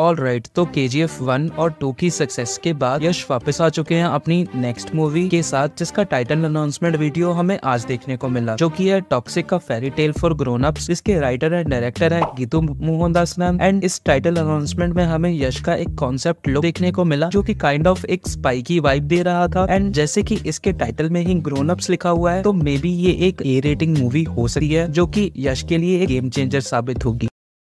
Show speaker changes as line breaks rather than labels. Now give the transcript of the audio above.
all right right, तो K G F one और two की सक्सेस के बाद यश वापस आ चुके हैं अपनी नेक्स्ट मूवी के साथ जिसका टाइटल अनाउंसमेंट वीडियो हमें आज देखने को मिला जो कि है टॉक्सिक का fairy tale for grown up इसके राइटर एंड डायरेक्टर है गीतू मोहनदास नाम एंड इस टाइटल अनाउंसमेंट में हमें यश का एक कॉन्सेप्ट लुक देखने को मिला जो की काइंड ऑफ एक स्पाइकी वाइब दे रहा था एंड जैसे की इसके टाइटल में ही ग्रोन अप लिखा हुआ है तो मे बी ये एक ए रेटिंग मूवी हो सकती है जो की यश के लिए एक गेम चेंजर साबित होगी